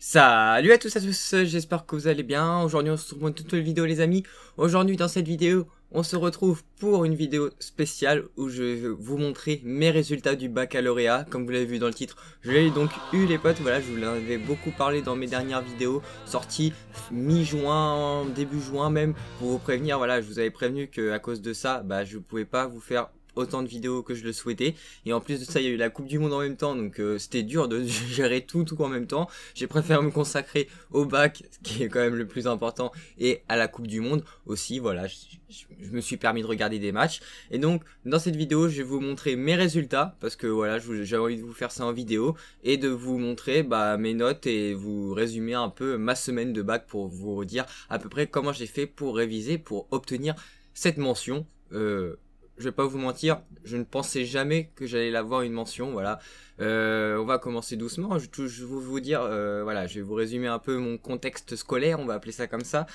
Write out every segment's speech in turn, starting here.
Salut à tous à tous, j'espère que vous allez bien. Aujourd'hui on se retrouve pour une vidéo les amis. Aujourd'hui dans cette vidéo, on se retrouve pour une vidéo spéciale où je vais vous montrer mes résultats du baccalauréat. Comme vous l'avez vu dans le titre, je l'ai donc eu les potes. Voilà, je vous l'avais beaucoup parlé dans mes dernières vidéos sorties mi-juin, début juin même, pour vous prévenir. Voilà, je vous avais prévenu que à cause de ça, bah je pouvais pas vous faire autant de vidéos que je le souhaitais. Et en plus de ça, il y a eu la Coupe du Monde en même temps, donc euh, c'était dur de gérer tout, tout en même temps. J'ai préféré me consacrer au bac, qui est quand même le plus important, et à la Coupe du Monde aussi. Voilà, je, me suis permis de regarder des matchs. Et donc, dans cette vidéo, je vais vous montrer mes résultats, parce que voilà, j'ai envie de vous faire ça en vidéo, et de vous montrer bah, mes notes et vous résumer un peu ma semaine de bac pour vous dire à peu près comment j'ai fait pour réviser, pour obtenir cette mention. Euh, je vais pas vous mentir, je ne pensais jamais que j'allais l'avoir une mention. Voilà, euh, on va commencer doucement. Je, vais vous dire, euh, voilà, je vais vous résumer un peu mon contexte scolaire, on va appeler ça comme ça.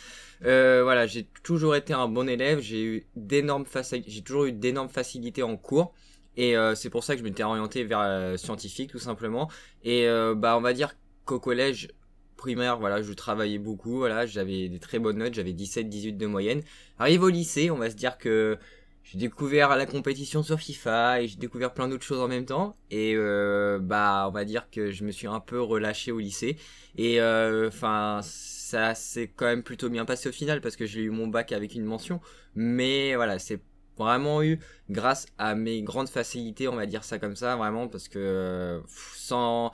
Euh, voilà, j'ai toujours été un bon élève, j'ai eu d'énormes j'ai toujours eu d'énormes facilités en cours. Et c'est pour ça que je m'étais orienté vers scientifique tout simplement. Et bah on va dire qu'au collège, primaire, voilà, je travaillais beaucoup, voilà, j'avais des très bonnes notes, j'avais 17-18 de moyenne. Arrive au lycée, on va se dire que j'ai découvert la compétition sur FIFA et j'ai découvert plein d'autres choses en même temps. Et euh, bah, on va dire que je me suis un peu relâché au lycée. Et euh, enfin, ça s'est quand même plutôt bien passé au final parce que j'ai eu mon bac avec une mention. Mais voilà, c'est vraiment eu grâce à mes grandes facilités, on va dire ça comme ça, vraiment parce que sans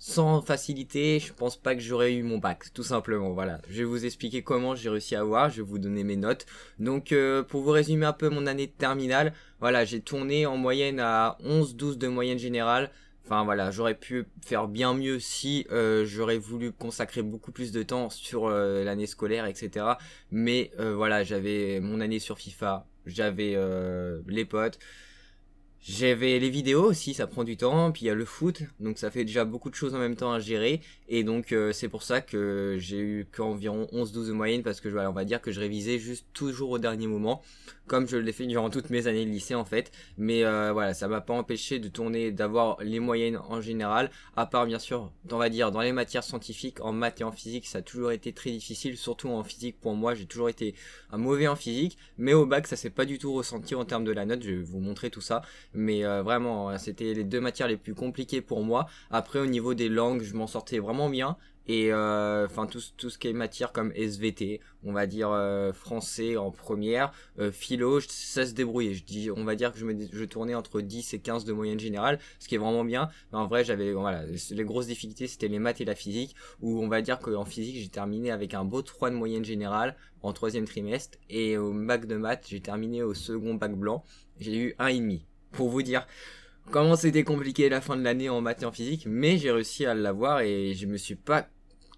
sans facilité, je pense pas que j'aurais eu mon bac, tout simplement. Voilà, je vais vous expliquer comment j'ai réussi à avoir, je vais vous donner mes notes. Donc euh, pour vous résumer un peu mon année de terminale, voilà, j'ai tourné en moyenne à 11-12 de moyenne générale. Enfin voilà, j'aurais pu faire bien mieux si euh, j'aurais voulu consacrer beaucoup plus de temps sur euh, l'année scolaire, etc. Mais voilà, j'avais mon année sur FIFA, j'avais les potes. J'avais les vidéos aussi, ça prend du temps, puis il y a le foot, donc ça fait déjà beaucoup de choses en même temps à gérer, et donc euh, c'est pour ça que j'ai eu qu'environ 11-12 moyennes, moyenne, parce que on va dire que je révisais juste toujours au dernier moment, comme je l'ai fait durant toutes mes années de lycée en fait, mais euh, voilà, ça m'a pas empêché de tourner, d'avoir les moyennes en général, à part bien sûr, on va dire, dans les matières scientifiques, en maths et en physique, ça a toujours été très difficile, surtout en physique pour moi, j'ai toujours été un mauvais en physique, mais au bac ça s'est pas du tout ressenti en termes de la note, je vais vous montrer tout ça, mais euh, vraiment, euh, c'était les deux matières les plus compliquées pour moi. Après, au niveau des langues, je m'en sortais vraiment bien. Et euh, enfin, tout, tout, ce qui est matière comme SVT, on va dire français en première, philo, ça se débrouillait. Je dis, on va dire que je, me, je tournais entre 10 et 15 de moyenne générale, ce qui est vraiment bien. Mais en vrai, j'avais voilà, les grosses difficultés, c'était les maths et la physique, où on va dire qu'en physique, j'ai terminé avec un beau 3 de moyenne générale en troisième trimestre, et au bac de maths, j'ai terminé au second bac blanc, j'ai eu un et demi pour vous dire comment c'était compliqué la fin de l'année en maths et en physique, mais j'ai réussi à l'avoir et je me suis pas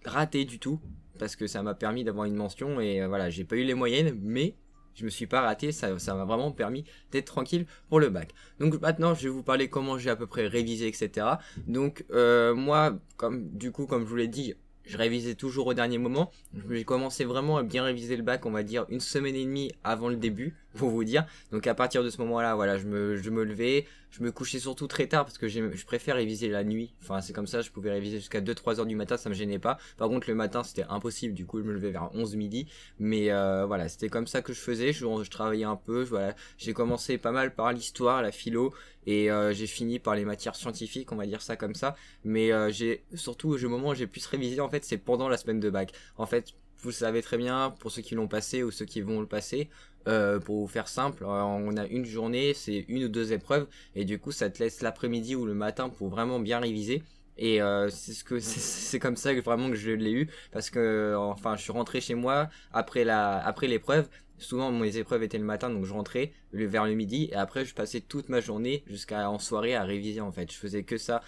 raté du tout parce que ça m'a permis d'avoir une mention et euh, voilà, j'ai pas eu les moyennes, mais je me suis pas raté, ça m'a vraiment permis d'être tranquille pour le bac. Donc maintenant, je vais vous parler comment j'ai à peu près révisé, etc. Donc euh, moi, comme du coup, comme je vous l'ai dit, je révisais toujours au dernier moment. J'ai commencé vraiment à bien réviser le bac, on va dire une semaine et demie avant le début. pour vous dire. Donc à partir de ce moment-là, voilà, je me, levais, je me couchais surtout très tard parce que je préfère réviser la nuit. Enfin, c'est comme ça, je pouvais réviser jusqu'à 2-3 heures du matin, ça me gênait pas. Par contre, le matin, c'était impossible, du coup, je me levais vers 11 midi. Mais euh, voilà, c'était comme ça que je faisais, je, travaillais un peu, voilà. J'ai commencé pas mal par l'histoire, la philo, et euh, j'ai fini par les matières scientifiques, on va dire ça comme ça. Mais euh, j'ai surtout, au moment où j'ai pu se réviser, en fait, c'est pendant la semaine de bac. En fait, vous savez très bien, pour ceux qui l'ont passé ou ceux qui vont le passer, euh, pour vous faire simple, euh, on a une journée, c'est une ou deux épreuves, et du coup ça te laisse l'après-midi ou le matin pour vraiment bien réviser. Et euh, c'est ce que c'est comme ça que vraiment que je l'ai eu parce que enfin je suis rentré chez moi après la après l'épreuve. Souvent mes épreuves étaient le matin donc je rentrais vers le midi et après je passais toute ma journée jusqu'à en soirée à réviser en fait. Je faisais que ça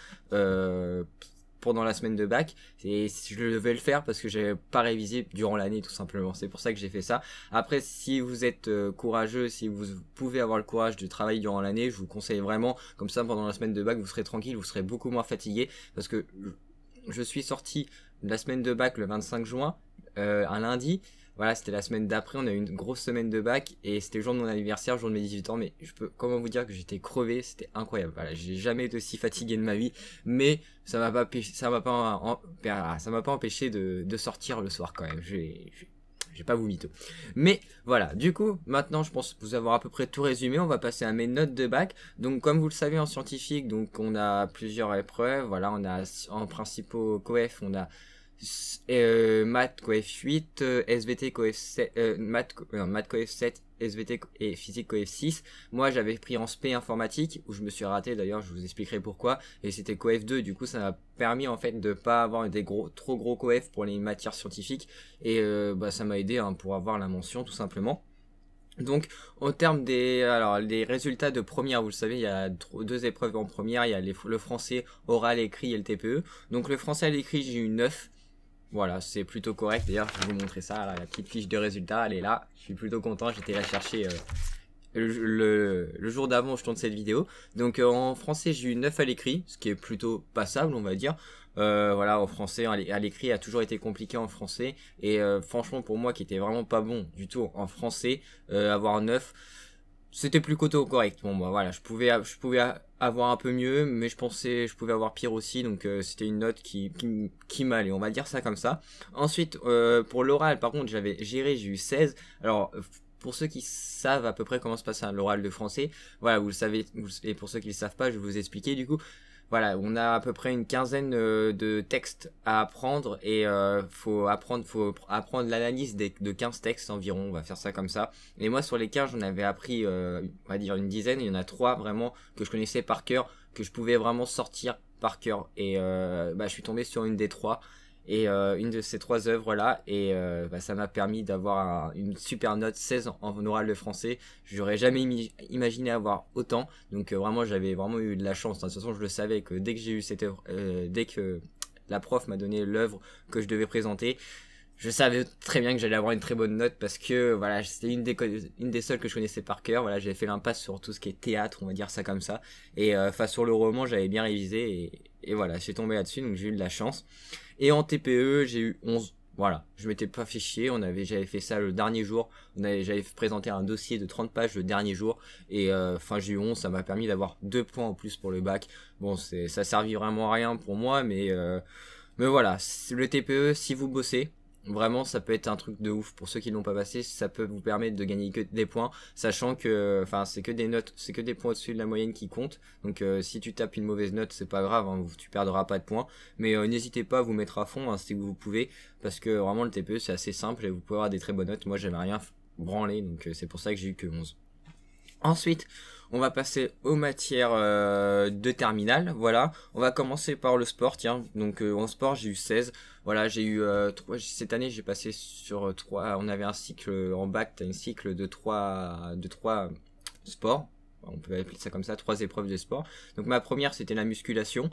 pendant la semaine de bac. Et je devais le faire parce que j'avais pas révisé durant l'année tout simplement. C'est pour ça que j'ai fait ça. Après, si vous êtes euh, courageux, si vous pouvez avoir le courage de travailler durant l'année, je vous conseille vraiment. Comme ça, pendant la semaine de bac, vous serez tranquille, vous serez beaucoup moins fatigué parce que je suis sorti la semaine de bac le 25 juin, euh, un lundi. Voilà, c'était la semaine d'après, on a eu une grosse semaine de bac et c'était le jour de mon anniversaire, le jour de mes 18 ans, mais je peux comment vous dire que j'étais crevé, c'était incroyable. Voilà, j'ai jamais été aussi fatigué de ma vie, mais ça m'a pas ça m'a pas ah, ça pas empêché de, sortir le soir quand même. J'ai pas vomi tout. Mais voilà, du coup, maintenant je pense vous avoir à peu près tout résumé, on va passer à mes notes de bac. Donc comme vous le savez en scientifique, donc on a plusieurs épreuves, voilà, on a en principaux coef, on a euh, maths coef 8, euh, SVT coef 7, euh, euh, coef 7, SVT et physique coef 6. Moi, j'avais pris en SP informatique, où je me suis raté d'ailleurs, je vous expliquerai pourquoi, et c'était coef 2, du coup, ça m'a permis en fait de pas avoir des gros, trop gros coef pour les matières scientifiques, et bah, ça m'a aidé hein, pour avoir la mention tout simplement. Donc, au terme des, alors, résultats de première, vous le savez, il y a deux épreuves en première. Il y a le français oral écrit et le TPE. Donc, le français à l'écrit, j'ai eu 9. Voilà, c'est plutôt correct. D'ailleurs, je vais vous montrer ça. la petite fiche de résultats, elle est là. Je suis plutôt content. J'étais là chercher euh, le, jour d'avant, je tourne cette vidéo. Donc euh, en français, j'ai eu 9 à l'écrit, ce qui est plutôt passable, on va dire. Euh, voilà, en français, à l'écrit a toujours été compliqué en français. Et franchement, pour moi, qui était vraiment pas bon du tout en français, avoir 9 c'était plus qu'auto correct. Bon, bah voilà, je pouvais, je pouvais avoir un peu mieux, mais je pensais, je pouvais avoir pire aussi, donc euh, c'était une note qui, qui, m'allait, on va dire ça comme ça. Ensuite, euh, pour l'oral, par contre, j'avais géré, j'ai eu 16. Alors, pour ceux qui savent à peu près comment se passe l'oral de français, voilà, vous le savez, et pour ceux qui ne le savent pas, je vais vous expliquer du coup. Voilà, on a à peu près une quinzaine euh, de textes à apprendre et euh, faut apprendre, faut apprendre l'analyse de 15 textes environ. On va faire ça comme ça. Et moi, sur les 15, j'en avais appris, euh, on va dire une dizaine. Il y en a trois vraiment que je connaissais par cœur, que je pouvais vraiment sortir par cœur. Et euh, bah, je suis tombé sur une des trois et euh, une de ces trois œuvres là et euh, bah, ça m'a permis d'avoir une super note 16 en, oral de français j'aurais jamais imaginé avoir autant donc euh, vraiment j'avais vraiment eu de la chance de toute façon je le savais que dès que j'ai eu cette œuvre dès que la prof m'a donné l'œuvre que je devais présenter je savais très bien que j'allais avoir une très bonne note parce que voilà c'était une des une des seules que je connaissais par cœur voilà j'avais fait l'impasse sur tout ce qui est théâtre on va dire ça comme ça et face sur le roman j'avais bien révisé et, et voilà j'ai tombé là-dessus donc j'ai eu de la chance et en TPE, j'ai eu 11. Voilà, je m'étais pas fait chier, on avait, j'avais fait ça le dernier jour, on j'avais présenté un dossier de 30 pages le dernier jour, et enfin euh, j'ai eu 11, ça m'a permis d'avoir deux points en plus pour le bac. Bon, c'est, ça servit vraiment à rien pour moi, mais, euh, mais voilà, le TPE, si vous bossez, Vraiment, ça peut être un truc de ouf. Pour ceux qui l'ont pas passé, ça peut vous permettre de gagner que des points, sachant que, enfin, c'est que des notes, c'est que des points au-dessus de la moyenne qui comptent. Donc, euh, si tu tapes une mauvaise note, c'est pas grave, hein, tu perdras pas de points. Mais euh, n'hésitez pas à vous mettre à fond hein, si vous pouvez, parce que vraiment le TPE c'est assez simple et vous pouvez avoir des très bonnes notes. Moi, j'aimerais rien branler donc euh, c'est pour ça que j'ai eu que 11. Ensuite, on va passer aux matières euh, de terminale. Voilà. On va commencer par le sport. Tiens, donc euh, en sport, j'ai eu 16. Voilà, j'ai eu euh, cette année, j'ai passé sur 3 on avait un cycle en bac, un cycle de 3 de 3 sports. On peut appeler ça comme ça, trois épreuves de sport. Donc ma première, c'était la musculation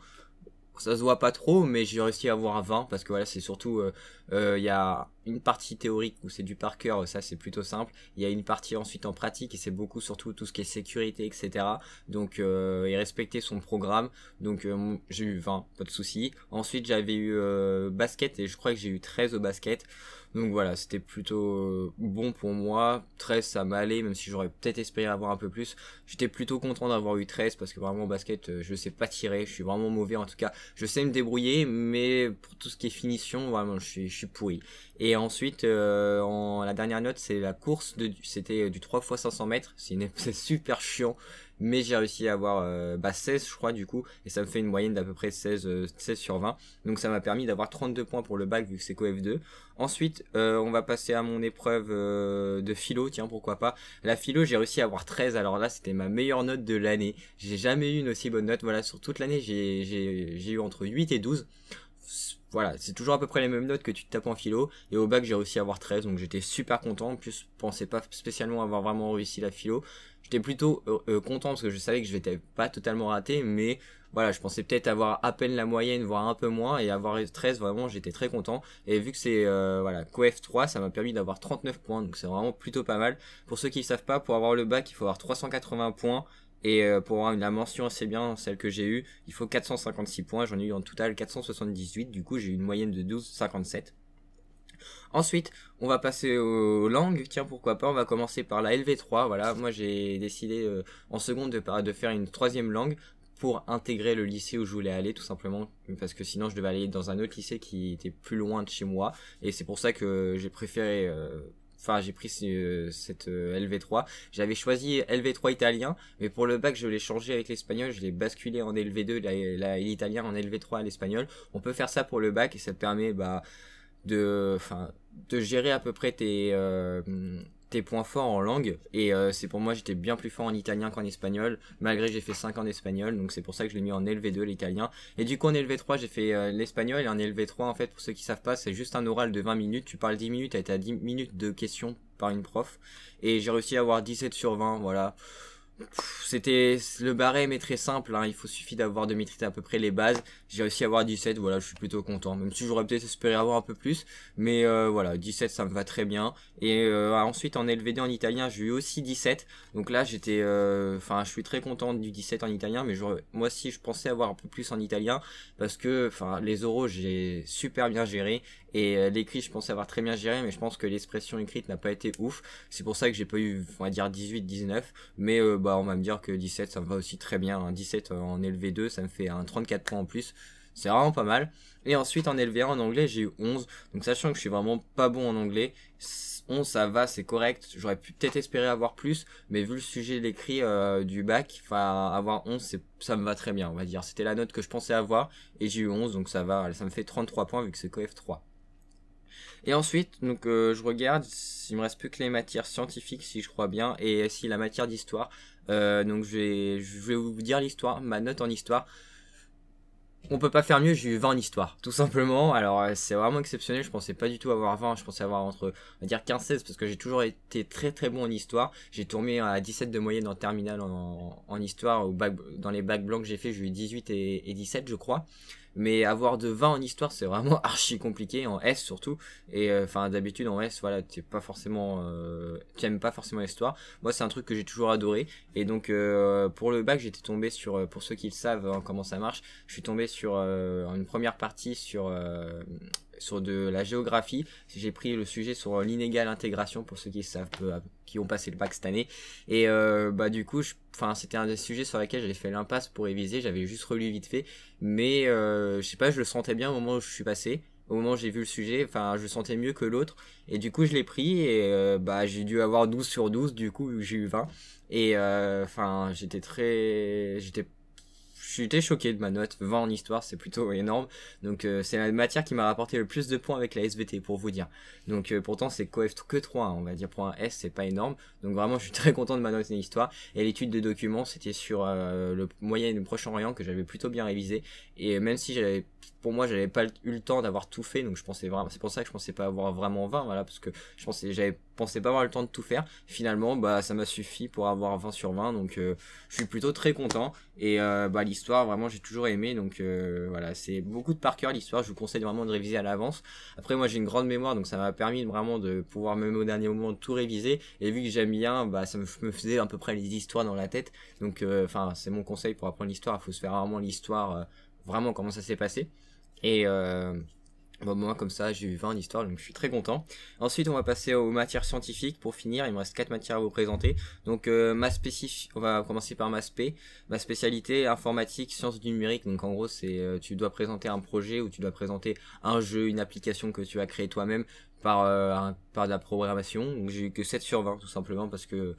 ça se voit pas trop, mais j'ai réussi à avoir 20 parce que voilà, c'est surtout il euh, y a une partie théorique où c'est du par cœur, ça c'est plutôt simple. Il y a une partie ensuite en pratique et c'est beaucoup surtout tout ce qui est sécurité, etc. Donc il euh, et respecter son programme. Donc euh, j'ai eu 20, pas de soucis Ensuite j'avais eu basket et je crois que j'ai eu 13 au basket. Donc voilà, c'était plutôt bon pour moi. 13 ça m'allait, même si j'aurais peut-être espéré avoir un peu plus. J'étais plutôt content d'avoir eu 13 parce que vraiment au basket je sais pas tirer, je suis vraiment mauvais en tout cas. Je sais me débrouiller, mais pour tout ce qui est finition, vraiment je suis pourri. Et ensuite, euh, en, la dernière note, c'est la course, de c'était euh, du 3 x 500 mètres. C'est super chiant, mais j'ai réussi à avoir euh, 16, bah, je crois, du coup, et ça me fait une moyenne d'à peu près 16, 16 euh, sur 20. Donc ça m'a permis d'avoir 32 points pour le bac, vu que c'est f 2. Ensuite, on va passer à mon épreuve de philo, tiens, pourquoi pas. La philo, j'ai réussi à avoir 13, alors là, c'était ma meilleure note de l'année. J'ai jamais eu une aussi bonne note, voilà, sur toute l'année, j'ai eu entre 8 et 12 voilà, c'est toujours à peu près les mêmes notes que tu te tapes en philo. Et au bac, j'ai réussi à avoir 13, donc j'étais super content. En plus, je pensais pas spécialement avoir vraiment réussi la philo. J'étais plutôt euh, euh, content parce que je savais que je n'étais pas totalement raté, mais voilà, je pensais peut-être avoir à peine la moyenne, voire un peu moins, et avoir 13, vraiment, j'étais très content. Et vu que c'est, euh, voilà, CoF 3, ça m'a permis d'avoir 39 points, donc c'est vraiment plutôt pas mal. Pour ceux qui ne savent pas, pour avoir le bac, il faut avoir 380 points. Et euh, pour avoir une, la mention assez bien, celle que j'ai eue, il faut 456 points. J'en ai eu en total 478. Du coup, j'ai eu une moyenne de 12,57. Ensuite, on va passer aux langues. Tiens, pourquoi pas, on va commencer par la LV3. Voilà, moi j'ai décidé euh, en seconde de, de faire une troisième langue pour intégrer le lycée où je voulais aller tout simplement parce que sinon je devais aller dans un autre lycée qui était plus loin de chez moi et c'est pour ça que j'ai préféré euh, enfin j'ai pris cette euh, LV3. J'avais choisi LV3 italien, mais pour le bac je l'ai changé avec l'espagnol, je l'ai basculé en LV2 l'italien en LV3 à l'espagnol. On peut faire ça pour le bac et ça te permet bah de enfin de gérer à peu près tes euh, tes points forts en langue. Et euh, c'est pour moi, j'étais bien plus fort en italien qu'en espagnol, malgré j'ai fait 5 en espagnol. Donc c'est pour ça que je l'ai mis en LV2 l'italien. Et du coup, en LV3, j'ai fait euh, l'espagnol. Et en LV3, en fait, pour ceux qui savent pas, c'est juste un oral de 20 minutes. Tu parles 10 minutes, tu à 10 minutes de questions par une prof. Et j'ai réussi à avoir 17 sur 20, voilà. C'était le barème est très simple, hein. il faut suffit d'avoir de maîtriser à peu près les bases. J'ai réussi à avoir 17, voilà, je suis plutôt content. Même si j'aurais peut-être espéré avoir un peu plus, mais euh, voilà, 17 ça me va très bien. Et euh, ah, ensuite en LVD en italien, j'ai eu aussi 17. Donc là, j'étais, euh, enfin, je suis très content du 17 en italien, mais moi aussi, je pensais avoir un peu plus en italien parce que, enfin, les euros j'ai super bien géré et euh, l'écrit, je pensais avoir très bien géré, mais je pense que l'expression écrite n'a pas été ouf. C'est pour ça que j'ai pas eu, on va dire 18, 19. Mais euh, bah, on va me dire que 17, ça me va aussi très bien. 17 euh, en LV2, ça me fait un 34 points en plus. C'est vraiment pas mal. Et ensuite, en LV1, en anglais, j'ai eu 11. Donc, sachant que je suis vraiment pas bon en anglais, 11, ça va, c'est correct. J'aurais pu peut-être espérer avoir plus, mais vu le sujet de l'écrit du bac, enfin, avoir 11, ça me va très bien, on va dire. C'était la note que je pensais avoir, et j'ai eu 11, donc ça va, ça me fait 33 points vu que c'est CoF3. Et ensuite, donc, euh, je regarde, il me reste plus que les matières scientifiques, si je crois bien, et si la matière d'histoire. Euh, donc, je vais, vous dire l'histoire, ma note en histoire. On peut pas faire mieux, j'ai eu 20 en histoire, tout simplement. Alors, euh, c'est vraiment exceptionnel, je pensais pas du tout avoir 20, je pensais avoir entre, dire 15-16, parce que j'ai toujours été très très bon en histoire. J'ai tourné à 17 de moyenne en terminale en, histoire, dans les bacs blancs que j'ai fait, j'ai eu 18 et, et 17, je crois. Mais avoir de 20 en histoire, c'est vraiment archi compliqué, en S surtout. Et euh, enfin, d'habitude, en S, voilà, t'es pas forcément, euh, t'aimes pas forcément l'histoire. Moi, c'est un truc que j'ai toujours adoré. Et donc, euh, pour le bac, j'étais tombé sur, euh, pour ceux qui le savent, hein, comment ça marche, je suis tombé sur euh, une première partie sur sur de la géographie. J'ai pris le sujet sur euh, l'inégale intégration pour ceux qui savent euh, qui ont passé le bac cette année. Et euh, bah du coup, enfin c'était un des sujets sur lesquels j'avais fait l'impasse pour réviser. J'avais juste relu vite fait, mais je sais pas, je le sentais bien au moment où je suis passé. Au moment où j'ai vu le sujet, enfin, je le sentais mieux que l'autre. Et du coup, je l'ai pris et bah, j'ai dû avoir 12 sur 12, du coup, j'ai eu 20. Et enfin, j'étais très. J'étais j'étais choqué de ma note. 20 en histoire, c'est plutôt énorme. Donc euh, c'est la matière qui m'a rapporté le plus de points avec la SVT, pour vous dire. Donc euh, pourtant, c'est que 3, hein, on va dire, pour un S, c'est pas énorme. Donc vraiment, je suis très content de ma note en histoire. Et l'étude de documents, c'était sur euh, le moyen et le Proche-Orient que j'avais plutôt bien révisé. Et même si j'avais pour moi, j'avais pas eu le temps d'avoir tout fait, donc je pensais vraiment, c'est pour ça que je pensais pas avoir vraiment 20, voilà, parce que je pensais, j'avais pensé pas avoir le temps de tout faire. Finalement, bah, ça m'a suffi pour avoir 20 sur 20, donc euh, je suis plutôt très content. Et euh, bah, l'histoire, vraiment, j'ai toujours aimé, donc euh, voilà, c'est beaucoup de par cœur l'histoire. Je vous conseille vraiment de réviser à l'avance. Après, moi, j'ai une grande mémoire, donc ça m'a permis vraiment de pouvoir même au dernier moment tout réviser. Et vu que j'aime bien, bah, ça me, faisait à peu près les histoires dans la tête. Donc, enfin, c'est mon conseil pour apprendre l'histoire. Il faut se faire vraiment l'histoire. vraiment comment ça s'est passé. Et euh, bon, moi, comme ça, j'ai eu 20 en histoire, donc je suis très content. Ensuite, on va passer aux matières scientifiques. Pour finir, il me reste 4 matières à vous présenter. Donc, euh, ma spécif... on va commencer par ma spé. Ma spécialité, informatique, sciences du numérique. Donc, en gros, c'est euh, tu dois présenter un projet ou tu dois présenter un jeu, une application que tu as créé toi-même par, par de la programmation. donc J'ai eu que 7 sur 20, tout simplement, parce que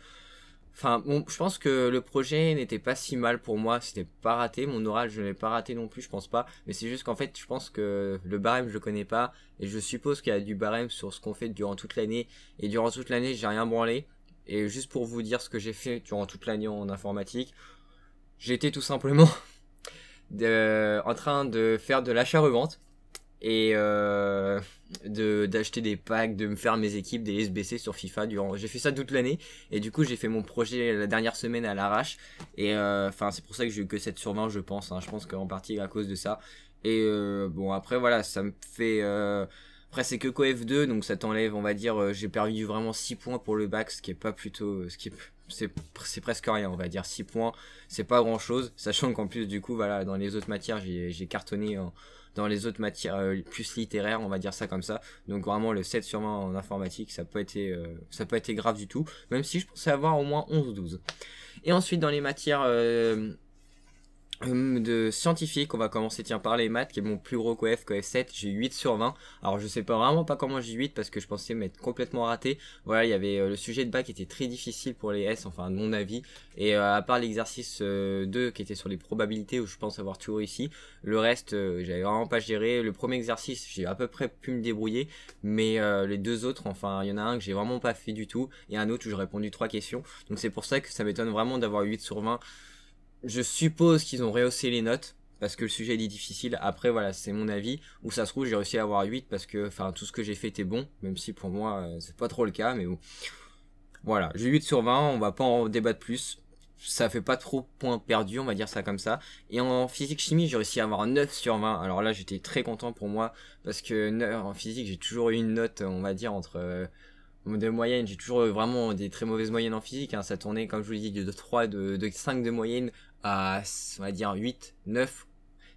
Enfin, bon, je pense que le projet n'était pas si mal pour moi, c'était pas raté. Mon oral, je l'ai pas raté non plus, je pense pas. Mais c'est juste qu'en fait, je pense que le barème, je le connais pas. Et je suppose qu'il y a du barème sur ce qu'on fait durant toute l'année. Et durant toute l'année, j'ai rien branlé. Et juste pour vous dire ce que j'ai fait durant toute l'année en informatique, j'étais tout simplement en train de faire de l'achat-revente et euh, d'acheter des packs, de me faire mes équipes, des SBC sur FIFA. Durant... J'ai fait ça toute l'année et du coup j'ai fait mon projet la dernière semaine à l'arrache. Et euh, enfin c'est pour ça que j'ai eu que 7 sur 20 je pense. Hein. Je pense qu'en partie à cause de ça. Et euh, bon après voilà ça me fait... Après c'est que cof 2 donc ça t'enlève on va dire j'ai perdu vraiment 6 points pour le bac ce qui est pas plutôt... Ce qui c'est presque rien, on va dire. 6 points, c'est pas grand chose. Sachant qu'en plus, du coup, voilà, dans les autres matières, j'ai cartonné en, dans les autres matières euh, plus littéraires, on va dire ça comme ça. Donc vraiment le 7 sur en informatique, ça peut être, euh, ça peut être grave du tout, même si je pensais avoir au moins 11 ou 12. Et ensuite dans les matières euh, Hum, de scientifique, on va commencer tiens par les maths qui est mon plus gros coef, coef 7, j'ai 8 sur 20. Alors je sais pas vraiment pas comment j'ai 8 parce que je pensais m'être complètement raté. Voilà, il y avait euh, le sujet de bac qui était très difficile pour les S enfin à mon avis et euh, à part l'exercice 2 euh, qui était sur les probabilités où je pense avoir tout réussi, le reste j'avais vraiment pas géré. Le premier exercice, j'ai à peu près pu me débrouiller mais les deux autres enfin, il y en a un que j'ai vraiment pas fait du tout et un autre où j'ai répondu trois questions. Donc c'est pour ça que ça m'étonne vraiment d'avoir 8 sur 20 je suppose qu'ils ont rehaussé les notes parce que le sujet est difficile. Après, voilà, c'est mon avis. Ou ça se trouve, j'ai réussi à avoir 8 parce que, enfin, tout ce que j'ai fait était bon, même si pour moi, euh, c'est pas trop le cas, mais bon. Voilà, j'ai 8 sur 20, on va pas en débattre plus. Ça fait pas trop point perdu, on va dire ça comme ça. Et en physique-chimie, j'ai réussi à avoir 9 sur 20. Alors là, j'étais très content pour moi parce que euh, en physique, j'ai toujours eu une note, on va dire, entre euh, de moyenne, j'ai toujours vraiment des très mauvaises moyennes en physique. Hein. Ça tournait, comme je vous l'ai dit, de 3, de, de 5 de moyenne à, on va dire, 8, 9.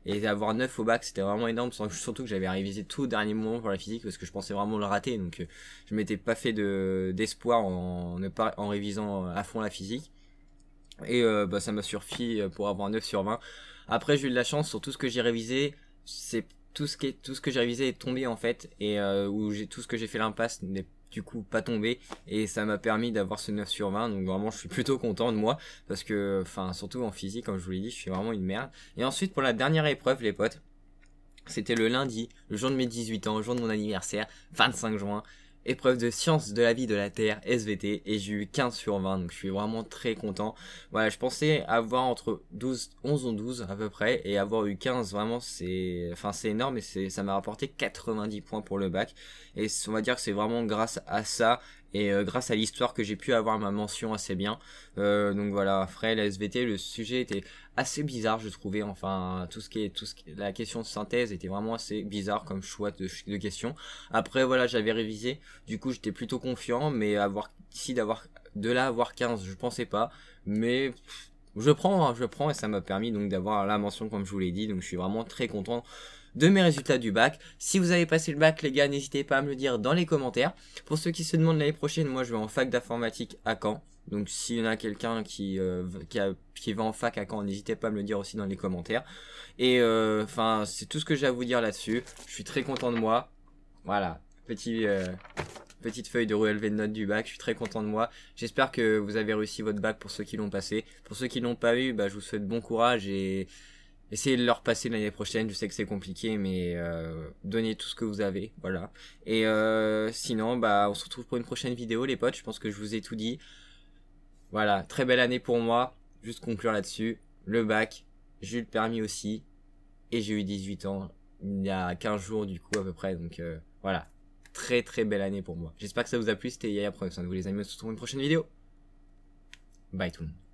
Et avoir 9 au bac, c'était vraiment énorme, surtout que j'avais révisé tout au dernier moment pour la physique, parce que je pensais vraiment le rater, donc euh, je m'étais pas fait de, d'espoir en, ne pas, en révisant euh, à fond la physique. Et euh, bah, ça m'a surfi pour avoir 9 sur 20. Après, j'ai eu de la chance sur tout ce que j'ai révisé, c'est tout ce, qui est, tout ce que j'ai révisé est tombé en fait et où j'ai tout ce que j'ai fait l'impasse n'est du coup pas tombé et ça m'a permis d'avoir ce 9 sur 20 donc vraiment je suis plutôt content de moi parce que enfin surtout en physique comme je vous l'ai dit je suis vraiment une merde et ensuite pour la dernière épreuve les potes c'était le lundi, le jour de mes 18 ans, le jour de mon anniversaire, 25 juin épreuve de sciences de la vie de la Terre, SVT, et j'ai eu 15 sur 20, donc je suis vraiment très content. Voilà, je pensais avoir entre 12, 11 ou 12 à peu près, et avoir eu 15, vraiment, c'est, enfin, c'est énorme, et c'est, ça m'a rapporté 90 points pour le bac, et on va dire que c'est vraiment grâce à ça, et euh, grâce à l'histoire que j'ai pu avoir ma mention assez bien. Euh, donc voilà, frais la SVT, le sujet était assez bizarre, je trouvais. Enfin, tout ce qui est, tout ce la question de synthèse était vraiment assez bizarre comme choix de, question. Après voilà, j'avais révisé, du coup j'étais plutôt confiant, mais avoir ici d'avoir de là avoir 15, je pensais pas, mais je prends, hein, je prends et ça m'a permis donc d'avoir la mention comme je vous l'ai dit, donc je suis vraiment très content de mes résultats du bac. Si vous avez passé le bac, les gars, n'hésitez pas à me le dire dans les commentaires. Pour ceux qui se demandent l'année prochaine, moi je vais en fac d'informatique à Caen. Donc s'il y en a quelqu'un qui, euh, va en fac à Caen, n'hésitez pas à me le dire aussi dans les commentaires. Et euh, enfin, c'est tout ce que j'ai à vous dire là-dessus. Je suis très content de moi. Voilà, petit... Euh, petite feuille de relevé de notes du bac, je suis très content de moi. J'espère que vous avez réussi votre bac pour ceux qui l'ont passé. Pour ceux qui l'ont pas eu, bah, je vous souhaite bon courage et essayez de leur passer l'année prochaine. Je sais que c'est compliqué, mais euh, donnez tout ce que vous avez, voilà. Et euh, sinon, bah, on se retrouve pour une prochaine vidéo, les potes. Je pense que je vous ai tout dit. Voilà, très belle année pour moi. Juste conclure là-dessus. Le bac, j'ai eu le permis aussi, et j'ai eu 18 ans il y a 15 jours du coup à peu près. Donc euh, voilà, très très belle année pour moi. J'espère que ça vous a plu. C'était Yaya Prox. vous les amis. On se retrouve pour une prochaine vidéo. Bye tout le monde.